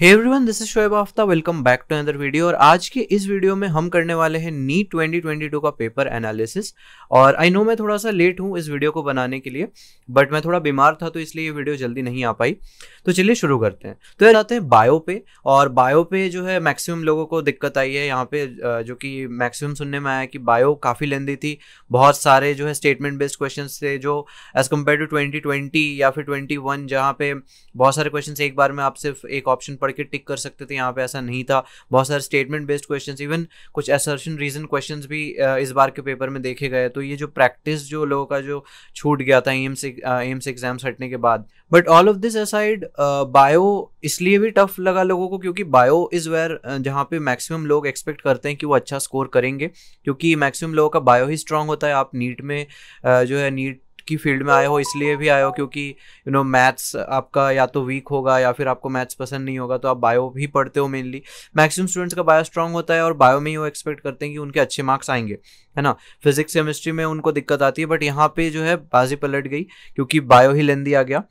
hey everyone this is Shoaib आफ्ता welcome back to another video और आज के इस वीडियो में हम करने वाले हैं नीट 2022 का पेपर एनालिसिस और आई नो मैं थोड़ा सा लेट हूँ इस वीडियो को बनाने के लिए बट मैं थोड़ा बीमार था तो इसलिए ये वीडियो जल्दी नहीं आ पाई तो चलिए शुरू करते हैं तो यार आते हैं बायो पे और बायो पे जो है मैक्सिमम लोगों को दिक्कत आई है यहाँ पे जो कि मैक्सिमम सुनने में आया कि बायो काफ़ी लेंदी थी बहुत सारे जो है स्टेटमेंट बेस्ड क्वेश्चन थे जो एज़ कम्पेयर टू ट्वेंटी या फिर ट्वेंटी जहाँ पे बहुत सारे क्वेश्चन एक बार में आप सिर्फ एक ऑप्शन पढ़ के टिक कर सकते थे यहाँ पे ऐसा नहीं था बहुत सारे स्टेटमेंट बेस्ड क्वेश्चन इवन कुछ एसर्शन रीजन क्वेश्चन भी इस बार के पेपर में देखे गए तो ये जो प्रैक्टिस जो लोगों का जो छूट गया था एम्स एम्स एग्जाम्स हटने के बाद but all of this aside bio इसलिए भी टफ लगा लोगों को क्योंकि बायो इज़ वेयर जहाँ पे मैक्सिमम लोग एक्सपेक्ट करते हैं कि वो अच्छा स्कोर करेंगे क्योंकि मैक्सिमम लोगों का बायो ही स्ट्रांग होता है आप नीट में uh, जो है नीट की फील्ड में आए हो इसलिए भी आए हो क्योंकि यू नो मैथ्स आपका या तो वीक होगा या फिर आपको मैथ्स पसंद नहीं होगा तो आप बायो भी पढ़ते हो मेनली मैक्सिमम स्टूडेंट्स का बायो स्ट्रांग होता है और बायो में ही वो एक्सपेक्ट करते हैं कि उनके अच्छे मार्क्स आएंगे है ना फिजिक्स केमिस्ट्री में उनको दिक्कत आती है बट यहाँ पे जो है बाजी पलट गई क्योंकि बायो ही लेंदी आ गया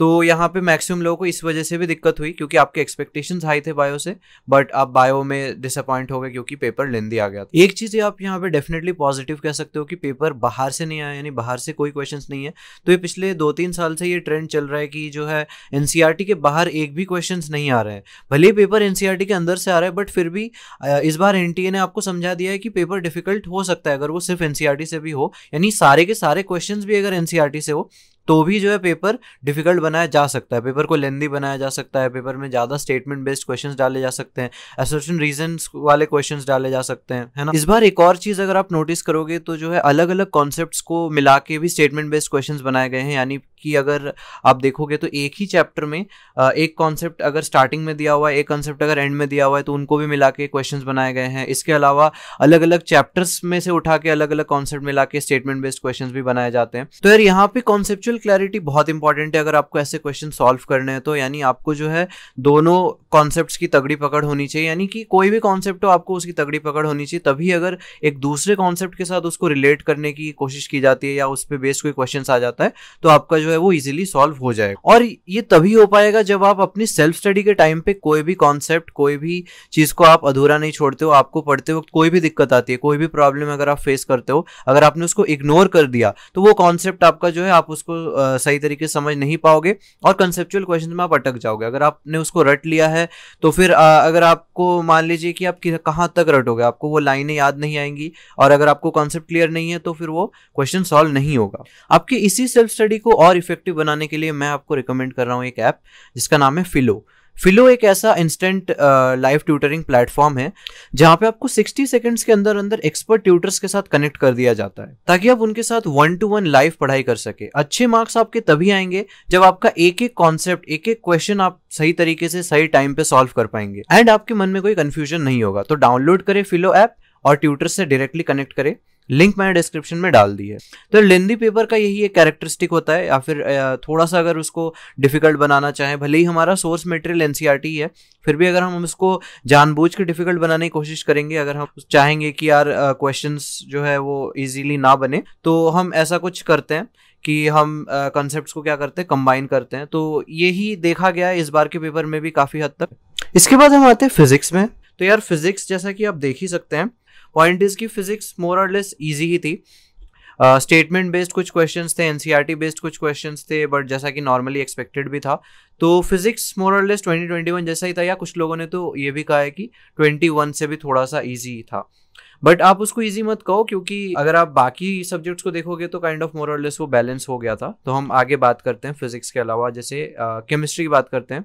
तो यहाँ पे मैक्सिमम लोगों को इस वजह से भी दिक्कत हुई क्योंकि आपके एक्सपेक्टेशंस हाई थे बायो से बट आप बायो में डिसअपॉइंट हो गए क्योंकि पेपर लेंदी आ गया एक चीज़ आप यहाँ पे डेफिनेटली पॉजिटिव कह सकते हो कि पेपर बाहर से नहीं आया यानी बाहर से कोई क्वेश्चन नहीं है तो ये पिछले दो तीन साल से ये ट्रेंड चल रहा है कि जो है एन e के बाहर एक भी क्वेश्चन नहीं आ रहे हैं भले ही पेपर एन e के अंदर से आ रहा है बट फिर भी इस बार एन e ने आपको समझा दिया है कि पेपर डिफिकल्ट हो सकता है अगर वो सिर्फ एन से भी हो यानी सारे के सारे क्वेश्चन भी अगर एन से हो तो भी जो है पेपर डिफिकल्ट बनाया जा सकता है पेपर को लेंदी बनाया जा सकता है पेपर में ज़्यादा स्टेटमेंट बेस्ड क्वेश्चन डाले जा सकते हैं एसोसिएशन रीजन वाले क्वेश्चन डाले जा सकते हैं है ना इस बार एक और चीज़ अगर आप नोटिस करोगे तो जो है अलग अलग कॉन्सेप्ट को मिला के भी स्टेटमेंट बेस्ड क्वेश्चन बनाए गए हैं यानी कि अगर आप देखोगे तो एक ही चैप्टर में एक कॉन्सेप्ट अगर स्टार्टिंग में दिया हुआ है एक कॉन्सेप्ट अगर एंड में दिया हुआ है तो उनको भी मिला के क्वेश्चन बनाए गए हैं इसके अलावा अलग अलग चैप्टर्स में से उठा के अलग अलग कॉन्सेप्ट मिला के स्टेटमेंट बेस्ड क्वेश्चन भी बनाए जाते हैं तो यार यहाँ पे कॉन्सेप्चुअल क्लैरिटी बहुत इंपॉर्टेंट है अगर आपको ऐसे क्वेश्चन सॉल्व करने हैं तो यानी आपको जो है दोनों कॉन्सेप्ट्स की तगड़ी पकड़ होनी चाहिए यानी कि कोई भी कॉन्सेप्ट हो आपको उसकी तगड़ी पकड़ होनी चाहिए तभी अगर एक दूसरे कॉन्सेप्ट के साथ उसको रिलेट करने की कोशिश की जाती है या उस पर बेस्ड कोई क्वेश्चन आ जाता है तो आपका जो है वो इजिली सॉल्व हो जाएगा और ये तभी हो पाएगा जब आप अपनी सेल्फ स्टडी के टाइम पे कोई भी कॉन्सेप्ट कोई भी चीज़ को आप अधूरा नहीं छोड़ते हो आपको पढ़ते वक्त कोई भी दिक्कत आती है कोई भी प्रॉब्लम अगर आप फेस करते हो अगर आपने उसको इग्नोर कर दिया तो वो कॉन्सेप्ट आपका जो है आप उसको सही तरीके से समझ नहीं पाओगे और कंसेप्चुअल क्वेश्चन में आप अटक जाओगे अगर आपने उसको रट लिया है है तो फिर आ, अगर आपको मान लीजिए कि आप कहाँ तक रटोगे आपको वो लाइनें याद नहीं आएंगी और अगर आपको कॉन्सेप्ट क्लियर नहीं है तो फिर वो क्वेश्चन सॉल्व नहीं होगा आपके इसी सेल्फ स्टडी को और इफेक्टिव बनाने के लिए मैं आपको रिकमेंड कर रहा हूँ एक ऐप जिसका नाम है फिलो फिलो एक ऐसा इंस्टेंट लाइव ट्यूटरिंग प्लेटफॉर्म है जहाँ पे आपको 60 सेकंड्स के अंदर अंदर एक्सपर्ट ट्यूटर्स के साथ कनेक्ट कर दिया जाता है ताकि आप उनके साथ वन टू वन लाइव पढ़ाई कर सके अच्छे मार्क्स आपके तभी आएंगे जब आपका एक एक कॉन्सेप्ट एक एक क्वेश्चन आप सही तरीके से सही टाइम पे सॉल्व कर पाएंगे एंड आपके मन में कोई कंफ्यूजन नहीं होगा तो डाउनलोड करें फिलो ऐप और ट्यूटर से डायरेक्टली कनेक्ट करें लिंक मैंने डिस्क्रिप्शन में डाल दी है तो लेंदी पेपर का यही एक कैरेक्टरिस्टिक होता है या फिर थोड़ा सा अगर उसको डिफिकल्ट बनाना चाहें भले ही हमारा सोर्स मटेरियल एन है फिर भी अगर हम उसको जानबूझ के डिफिकल्ट बनाने की कोशिश करेंगे अगर हम चाहेंगे कि यार क्वेश्चन जो है वो ईजिली ना बने तो हम ऐसा कुछ करते हैं कि हम कॉन्सेप्ट्स को क्या करते हैं कंबाइन करते हैं तो यही देखा गया इस बार के पेपर में भी काफ़ी हद तक इसके बाद हम आते हैं फिजिक्स में तो यार फिजिक्स जैसा कि आप देख ही सकते हैं पॉइंट इज की फिजिक्स मोर और लेस ईजी ही थी स्टेटमेंट uh, बेस्ड कुछ क्वेश्चन थे एनसीईआरटी बेस्ड e कुछ क्वेश्चन थे बट जैसा कि नॉर्मली एक्सपेक्टेड भी था तो फिजिक्स मोर और लेस 2021 जैसा ही था या कुछ लोगों ने तो ये भी कहा है कि 21 से भी थोड़ा सा ईजी था बट आप उसको ईजी मत कहो क्योंकि अगर आप बाकी सब्जेक्ट्स को देखोगे तो काइंड ऑफ मोर और लेस वो बैलेंस हो गया था तो हम आगे बात करते हैं फिजिक्स के अलावा जैसे केमिस्ट्री uh, की बात करते हैं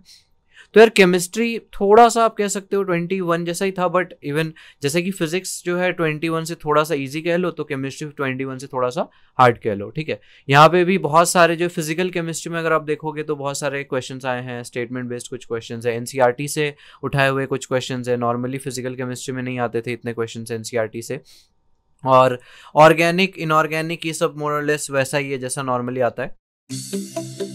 तो यार केमिस्ट्री थोड़ा सा आप कह सकते हो ट्वेंटी वन जैसा ही था बट इवन जैसे कि फिजिक्स जो है ट्वेंटी वन से थोड़ा सा ईजी कह लो तो केमिस्ट्री ट्वेंटी वन से थोड़ा सा हार्ड कह लो ठीक है यहाँ पे भी बहुत सारे जो फिजिकल केमिस्ट्री में अगर आप देखोगे तो बहुत सारे क्वेश्चन आए हैं स्टेटमेंट बेस्ड कुछ क्वेश्चन है एनसीआरटी से उठाए हुए कुछ क्वेश्चन है नॉर्मली फिजिकल केमिस्ट्री में नहीं आते थे इतने क्वेश्चन टी e से और ऑर्गेनिक इनऑर्गेनिक ये सब मोरलेस वैसा ही है जैसा नॉर्मली आता है